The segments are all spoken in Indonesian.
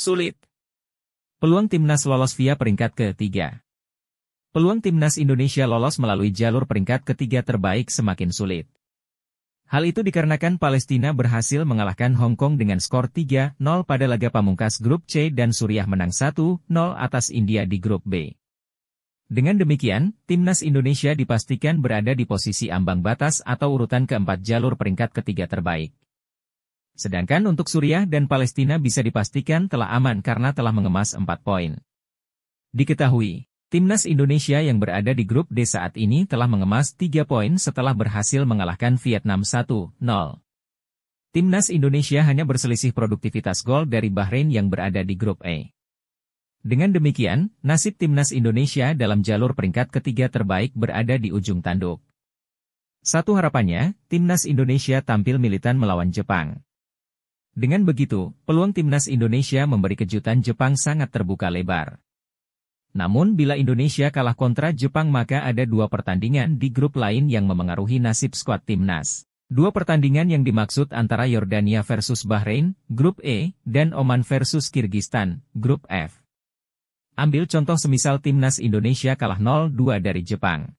Sulit. Peluang timnas lolos via peringkat ketiga. Peluang timnas Indonesia lolos melalui jalur peringkat ketiga terbaik semakin sulit. Hal itu dikarenakan Palestina berhasil mengalahkan Hong Kong dengan skor 3-0 pada laga pamungkas grup C dan Suriah menang 1-0 atas India di grup B. Dengan demikian, timnas Indonesia dipastikan berada di posisi ambang batas atau urutan keempat jalur peringkat ketiga terbaik. Sedangkan untuk Suriah dan Palestina bisa dipastikan telah aman karena telah mengemas 4 poin. Diketahui, timnas Indonesia yang berada di grup D saat ini telah mengemas 3 poin setelah berhasil mengalahkan Vietnam 1-0. Timnas Indonesia hanya berselisih produktivitas gol dari Bahrain yang berada di grup E. Dengan demikian, nasib timnas Indonesia dalam jalur peringkat ketiga terbaik berada di ujung tanduk. Satu harapannya, timnas Indonesia tampil militan melawan Jepang. Dengan begitu, peluang timnas Indonesia memberi kejutan Jepang sangat terbuka lebar. Namun bila Indonesia kalah kontra Jepang maka ada dua pertandingan di grup lain yang memengaruhi nasib skuad timnas. Dua pertandingan yang dimaksud antara Yordania versus Bahrain, grup E, dan Oman versus Kirgistan, grup F. Ambil contoh semisal timnas Indonesia kalah 0-2 dari Jepang.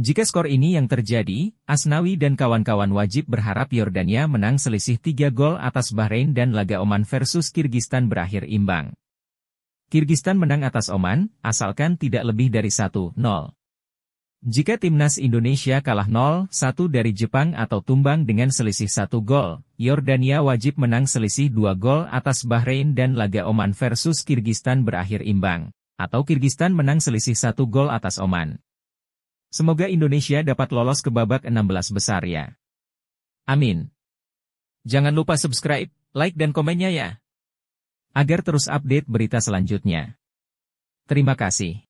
Jika skor ini yang terjadi, Asnawi dan kawan-kawan wajib berharap Yordania menang selisih 3 gol atas Bahrain dan laga Oman versus Kirgistan berakhir imbang. Kirgistan menang atas Oman, asalkan tidak lebih dari 1-0. Jika timnas Indonesia kalah 0-1 dari Jepang atau tumbang dengan selisih 1 gol, Yordania wajib menang selisih 2 gol atas Bahrain dan laga Oman versus Kirgistan berakhir imbang, atau Kirgistan menang selisih 1 gol atas Oman. Semoga Indonesia dapat lolos ke babak 16 besar ya. Amin. Jangan lupa subscribe, like dan komennya ya. Agar terus update berita selanjutnya. Terima kasih.